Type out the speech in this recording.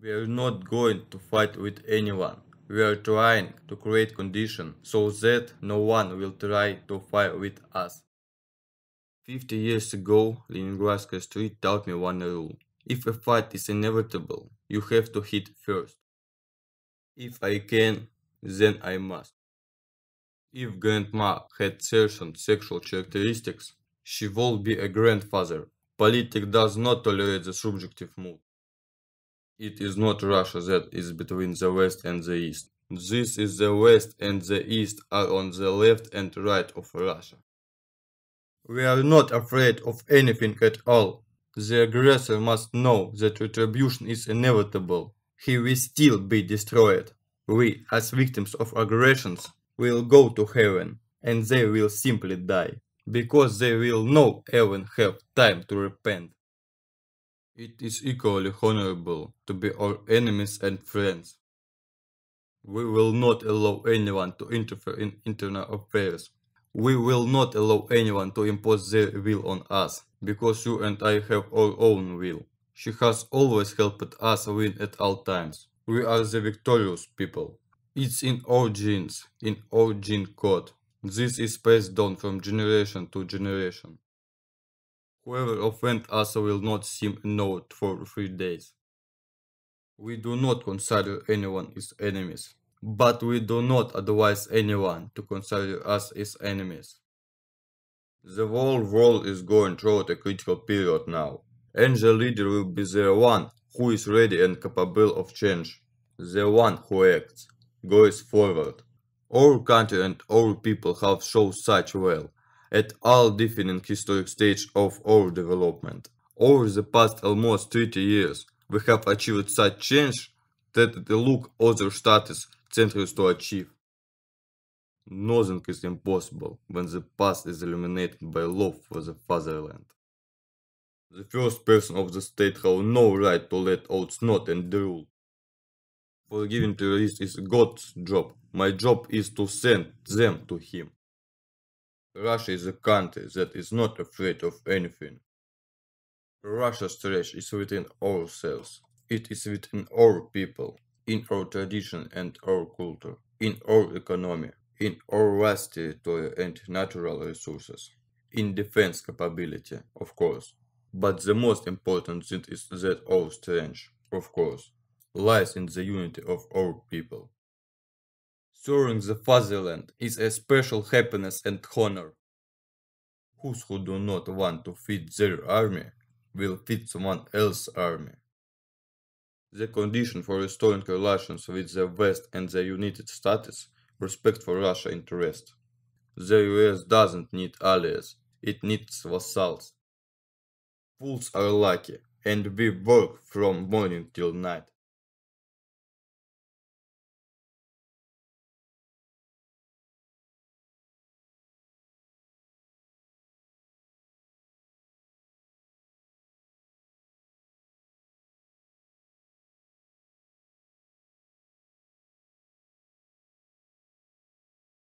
We are not going to fight with anyone. We are trying to create conditions so that no one will try to fight with us. 50 years ago, Leningradska street taught me one rule. If a fight is inevitable, you have to hit first. If I can, then I must. If grandma had certain sexual characteristics, she would be a grandfather. Politics does not tolerate the subjective mood. It is not Russia that is between the West and the East. This is the West and the East are on the left and right of Russia. We are not afraid of anything at all. The aggressor must know that retribution is inevitable. He will still be destroyed. We, as victims of aggressions, will go to heaven, and they will simply die, because they will know heaven have time to repent. It is equally honorable to be our enemies and friends. We will not allow anyone to interfere in internal affairs. We will not allow anyone to impose their will on us, because you and I have our own will. She has always helped us win at all times. We are the victorious people. It's in our genes, in our gene code. This is passed down from generation to generation. Whoever offend us will not seem annulled for three days. We do not consider anyone as enemies, but we do not advise anyone to consider us as enemies. The whole world is going through a critical period now, and the leader will be the one who is ready and capable of change, the one who acts, goes forward. Our country and our people have shown such well, at all different historic stages of our development. Over the past almost 30 years, we have achieved such change that the look other status centuries to achieve. Nothing is impossible when the past is illuminated by love for the fatherland. The first person of the state have no right to let out snot and the rule. Forgiving terrorists is God's job. My job is to send them to him. Russia is a country that is not afraid of anything. Russia's trash is within ourselves. It is within our people, in our tradition and our culture, in our economy, in our vast territory and natural resources, in defense capability, of course. But the most important thing is that our strength, of course, lies in the unity of our people. Serving the fatherland is a special happiness and honor. Whose who do not want to feed their army will feed someone else's army. The condition for restoring relations with the West and the United States respect for Russia interest. The US doesn't need allies, it needs vassals. Fools are lucky, and we work from morning till night.